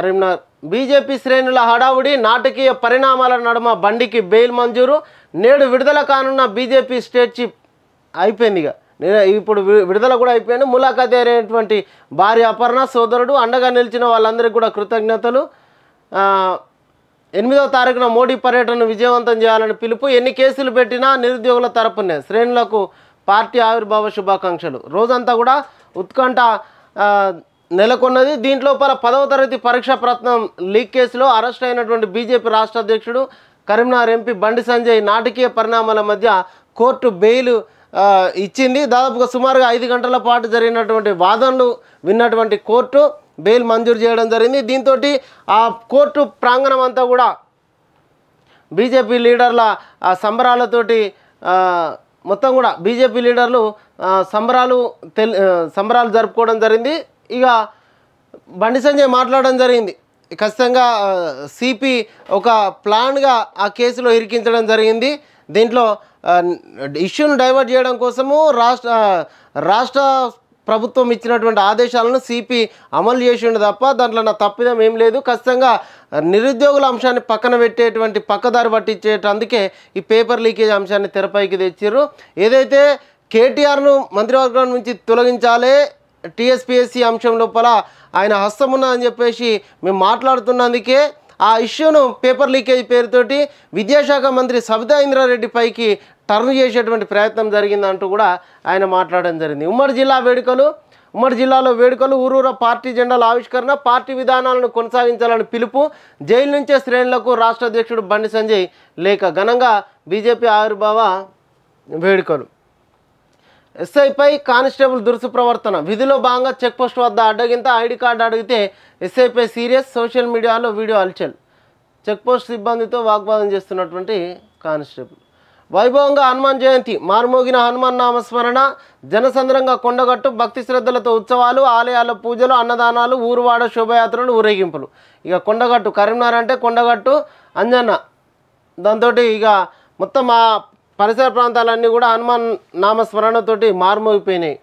Karimnagar BJP శ్రేణుల హడావుడి నాటకీయ పరిణామాల నడుమ బండికి బెయిల్ మంజూరు నేడు విడుదల కానున్న బీజేపీ స్టేట్ చీఫ్ అయిపోయింది ఇక ఇప్పుడు విడుదల కూడా అయిపోయాను ములాఖా తేరేటువంటి భార్య అపర్ణ సోదరుడు అండగా నిలిచిన వాళ్ళందరికీ కూడా కృతజ్ఞతలు ఎనిమిదవ తారీఖున మోడీ పర్యటనను విజయవంతం చేయాలని పిలుపు ఎన్ని కేసులు పెట్టినా నిరుద్యోగుల తరపునే శ్రేణులకు పార్టీ ఆవిర్భావ శుభాకాంక్షలు రోజంతా కూడా ఉత్కంఠ నెలకొన్నది దీంట్లో పర పదవ తరగతి పరీక్షా ప్రత్నం లీక్ కేసులో అరెస్ట్ అయినటువంటి బీజేపీ రాష్ట్ర అధ్యక్షుడు కరీంనగర్ ఎంపీ బండి సంజయ్ నాటకీయ పరిణామాల మధ్య కోర్టు బెయిల్ ఇచ్చింది దాదాపుగా సుమారుగా ఐదు గంటల పాటు జరిగినటువంటి వాదనలు విన్నటువంటి కోర్టు బెయిల్ మంజూరు చేయడం జరిగింది దీంతో ఆ కోర్టు ప్రాంగణం అంతా కూడా బీజేపీ లీడర్ల సంబరాలతోటి మొత్తం కూడా బీజేపీ లీడర్లు సంబరాలు తెల్ సంబరాలు జరుపుకోవడం జరిగింది ఇక బండి సంజయ్ మాట్లాడడం జరిగింది ఖచ్చితంగా సిపి ఒక ప్లాన్గా ఆ కేసులో ఇరికించడం జరిగింది దీంట్లో ఇష్యూను డైవర్ట్ చేయడం కోసము రాష్ట్ర రాష్ట్ర ప్రభుత్వం ఇచ్చినటువంటి ఆదేశాలను సిపి అమలు చేసిండు తప్ప దాంట్లో నా తప్పిదం ఏం లేదు ఖచ్చితంగా నిరుద్యోగుల అంశాన్ని పక్కన పెట్టేటువంటి పక్కదారి పట్టించేట అందుకే ఈ పేపర్ లీకేజ్ అంశాన్ని తెరపైకి తెచ్చారు ఏదైతే కేటీఆర్ను మంత్రివర్గం నుంచి తొలగించాలి టీఎస్పీఎస్సీ అంశం లోపల ఆయన హస్తం ఉన్నదని చెప్పేసి మేము మాట్లాడుతున్నందుకే ఆ ఇష్యూను పేపర్ లీకేజ్ పేరుతోటి విద్యాశాఖ మంత్రి సబితా ఇంద్రారెడ్డి పైకి టర్న్ చేసేటువంటి ప్రయత్నం జరిగిందంటూ కూడా ఆయన మాట్లాడడం జరిగింది ఉమ్మడి జిల్లా వేడుకలు ఉమ్మడి జిల్లాలో వేడుకలు ఊరూర పార్టీ జెండాల ఆవిష్కరణ పార్టీ విధానాలను కొనసాగించాలని పిలుపు జైలు నుంచే శ్రేణులకు రాష్ట్ర అధ్యక్షుడు బండి సంజయ్ లేఖ ఘనంగా బీజేపీ ఆవిర్భావ వేడుకలు ఎస్ఐపై కానిస్టేబుల్ దురుసు ప్రవర్తన విధిలో భాగంగా చెక్పోస్ట్ వద్ద అడ్డగింత ఐడి కార్డు అడిగితే ఎస్ఐపై సీరియస్ సోషల్ మీడియాలో వీడియో అల్చల్ చెక్పోస్ట్ సిబ్బందితో వాగ్వాదం చేస్తున్నటువంటి కానిస్టేబుల్ వైభవంగా హనుమాన్ జయంతి మారుమోగిన హనుమాన్ నామస్మరణ జనసంద్రంగా కొండగట్టు భక్తి శ్రద్ధలతో ఉత్సవాలు ఆలయాల పూజలు అన్నదానాలు ఊరువాడ శోభయాత్రలు ఊరేగింపులు ఇక కొండగట్టు కరీంనగర్ అంటే కొండగట్టు అంజన్న దాంతో ఇక మొత్తం ఆ పరిసర ప్రాంతాలన్నీ కూడా హనుమాన్ నామస్మరణతోటి మారుమోగిపోయినాయి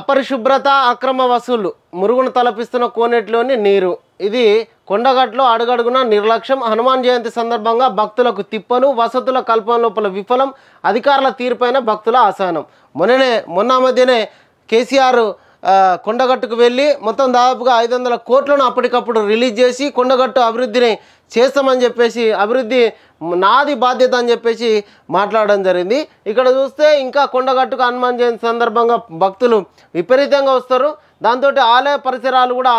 అపరిశుభ్రత అక్రమ వసూలు మురుగును తలపిస్తున్న కోనేటిలోని నీరు ఇది కొండగట్లో అడుగడుగున నిర్లక్ష్యం హనుమాన్ జయంతి సందర్భంగా భక్తులకు తిప్పను వసతుల కల్పన లోపల విఫలం అధికారుల తీరుపైన భక్తుల అసహనం మొన్ననే మొన్న మధ్యనే కేసీఆర్ కొండగట్టుకు వెళ్ళి మొత్తం దాదాపుగా ఐదు వందల కోట్లను అప్పటికప్పుడు రిలీజ్ చేసి కొండగట్టు అభివృద్ధిని చేస్తామని చెప్పేసి అభివృద్ధి నాది బాధ్యత అని చెప్పేసి మాట్లాడడం జరిగింది ఇక్కడ చూస్తే ఇంకా కొండగట్టుకు హనుమాన్ జయంతి సందర్భంగా భక్తులు విపరీతంగా వస్తారు దాంతో ఆలయ పరిసరాలు కూడా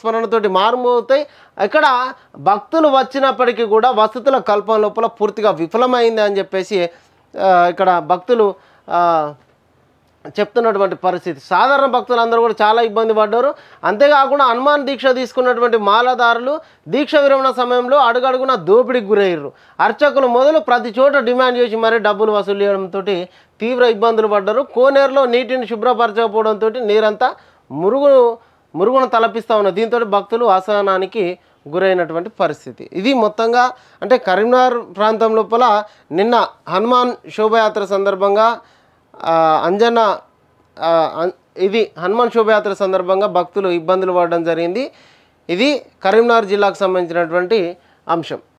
స్మరణతోటి మారుమోగుతాయి ఇక్కడ భక్తులు వచ్చినప్పటికీ కూడా వసతుల కల్పన లోపల పూర్తిగా విఫలమైంది అని చెప్పేసి ఇక్కడ భక్తులు చెప్తున్నటువంటి పరిస్థితి సాధారణ భక్తులందరూ కూడా చాలా ఇబ్బంది పడ్డారు అంతేకాకుండా హనుమాన్ దీక్ష తీసుకున్నటువంటి మాలదారులు దీక్ష విరమణ సమయంలో అడుగడుగున దోపిడికి గురయ్యారు అర్చకులు మొదలు ప్రతి చోట డిమాండ్ చేసి మరీ డబ్బులు వసూలు చేయడంతో తీవ్ర ఇబ్బందులు పడ్డారు కోనేరులో నీటిని శుభ్రపరచకపోవడంతో నీరంతా మురుగు మురుగున తలపిస్తూ ఉన్న దీంతో భక్తులు అసహనానికి గురైనటువంటి పరిస్థితి ఇది మొత్తంగా అంటే కరీంనగర్ ప్రాంతం లోపల నిన్న హనుమాన్ శోభయాత్ర సందర్భంగా అంజన ఇది హనుమాన్ శోభయాత్ర సందర్భంగా భక్తులు ఇబ్బందులు పడడం జరిగింది ఇది కరీంనగర్ జిల్లాకు సంబంధించినటువంటి అంశం